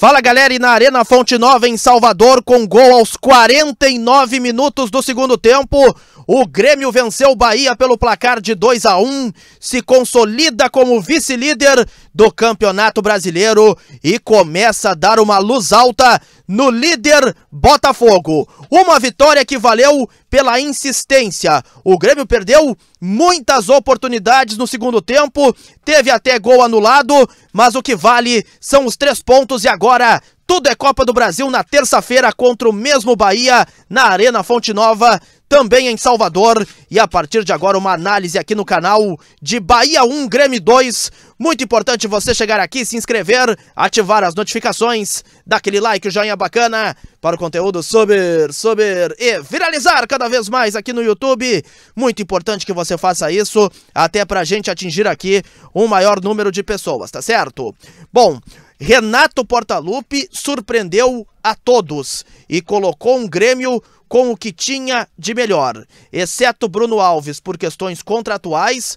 Fala galera, e na Arena Fonte Nova em Salvador, com gol aos 49 minutos do segundo tempo, o Grêmio venceu o Bahia pelo placar de 2 a 1, se consolida como vice-líder do Campeonato Brasileiro e começa a dar uma luz alta no líder Botafogo. Uma vitória que valeu pela insistência. O Grêmio perdeu muitas oportunidades no segundo tempo, teve até gol anulado, mas o que vale são os três pontos e agora tudo é Copa do Brasil na terça-feira contra o mesmo Bahia na Arena Fonte Nova também em Salvador. E a partir de agora, uma análise aqui no canal de Bahia 1, Grêmio 2. Muito importante você chegar aqui, se inscrever, ativar as notificações, dar aquele like, joinha bacana para o conteúdo subir, subir e viralizar cada vez mais aqui no YouTube. Muito importante que você faça isso, até para a gente atingir aqui um maior número de pessoas, tá certo? Bom. Renato Portaluppi surpreendeu a todos e colocou um Grêmio com o que tinha de melhor, exceto Bruno Alves por questões contratuais,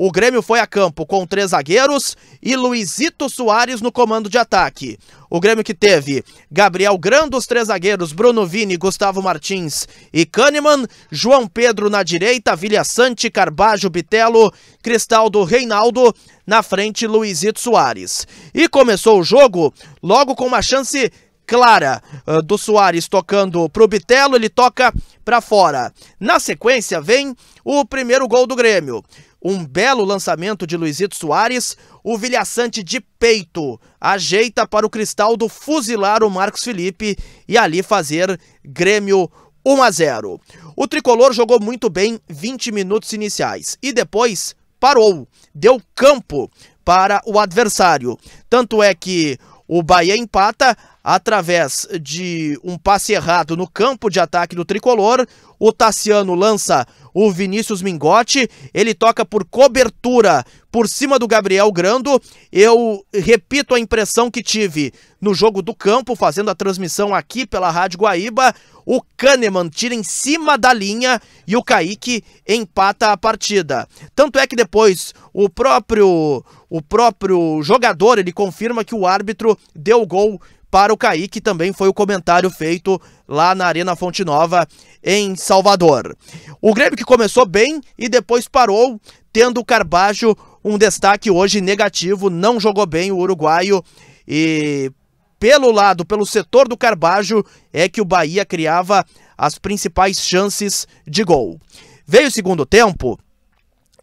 o Grêmio foi a campo com três zagueiros e Luizito Soares no comando de ataque. O Grêmio que teve Gabriel Grando, os três zagueiros, Bruno Vini, Gustavo Martins e Kahneman, João Pedro na direita, Vilha Sante, Carbajo, Bitelo, Cristaldo, Reinaldo, na frente Luizito Soares. E começou o jogo logo com uma chance clara uh, do Soares tocando para o Bitelo, ele toca para fora. Na sequência vem o primeiro gol do Grêmio. Um belo lançamento de Luizito Soares, o vilhaçante de peito ajeita para o Cristaldo fuzilar o Marcos Felipe e ali fazer Grêmio 1 a 0. O tricolor jogou muito bem 20 minutos iniciais e depois parou, deu campo para o adversário. Tanto é que o Bahia empata, através de um passe errado no campo de ataque do tricolor. O Tassiano lança o Vinícius Mingotti, ele toca por cobertura por cima do Gabriel Grando. Eu repito a impressão que tive no jogo do campo, fazendo a transmissão aqui pela Rádio Guaíba. O Kahneman tira em cima da linha e o Kaique empata a partida. Tanto é que depois o próprio o próprio jogador ele confirma que o árbitro deu gol para o Kaique, também foi o comentário feito lá na Arena Fonte Nova, em Salvador. O Grêmio que começou bem e depois parou, tendo o Carbajo um destaque hoje negativo, não jogou bem o uruguaio e pelo lado, pelo setor do Carbajo, é que o Bahia criava as principais chances de gol. Veio o segundo tempo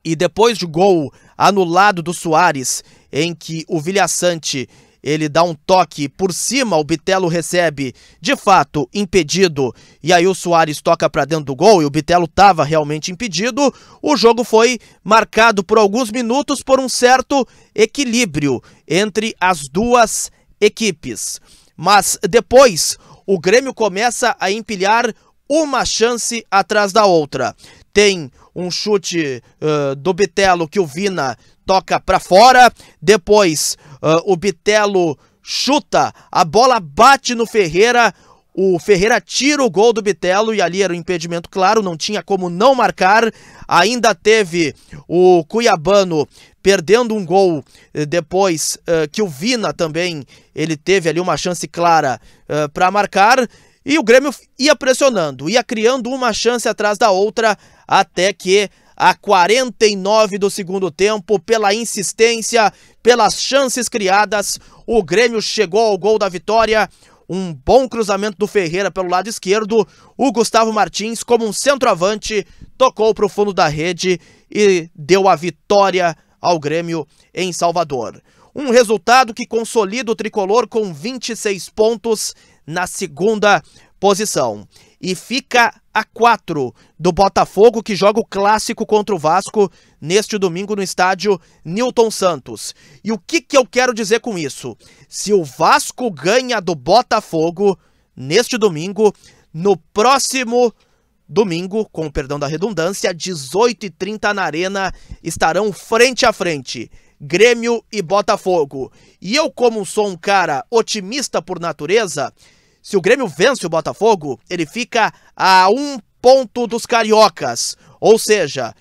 e depois do gol anulado do Soares, em que o Vilhaçante ele dá um toque por cima, o Bitelo recebe, de fato, impedido, e aí o Soares toca para dentro do gol, e o Bitelo estava realmente impedido. O jogo foi marcado por alguns minutos por um certo equilíbrio entre as duas equipes. Mas depois, o Grêmio começa a empilhar uma chance atrás da outra tem um chute uh, do Bitelo que o Vina toca para fora. Depois uh, o Bitelo chuta, a bola bate no Ferreira. O Ferreira tira o gol do Bitelo e ali era um impedimento claro, não tinha como não marcar. Ainda teve o Cuiabano perdendo um gol eh, depois uh, que o Vina também ele teve ali uma chance clara para marcar e o Grêmio ia pressionando, ia criando uma chance atrás da outra, até que a 49 do segundo tempo, pela insistência, pelas chances criadas, o Grêmio chegou ao gol da vitória. Um bom cruzamento do Ferreira pelo lado esquerdo. O Gustavo Martins, como um centroavante, tocou para o fundo da rede e deu a vitória ao Grêmio em Salvador. Um resultado que consolida o tricolor com 26 pontos, na segunda posição. E fica a 4 do Botafogo, que joga o clássico contra o Vasco neste domingo no estádio Newton Santos. E o que, que eu quero dizer com isso? Se o Vasco ganha do Botafogo neste domingo, no próximo domingo, com perdão da redundância, 18h30 na Arena, estarão frente a frente. Grêmio e Botafogo. E eu, como sou um cara otimista por natureza, se o Grêmio vence o Botafogo, ele fica a um ponto dos cariocas. Ou seja,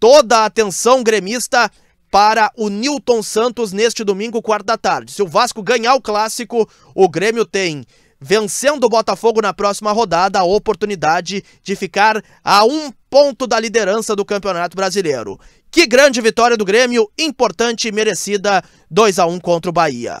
toda a atenção gremista para o Newton Santos neste domingo, quarta da tarde. Se o Vasco ganhar o clássico, o Grêmio tem, vencendo o Botafogo na próxima rodada, a oportunidade de ficar a um ponto da liderança do Campeonato Brasileiro. Que grande vitória do Grêmio, importante e merecida, 2 a 1 contra o Bahia.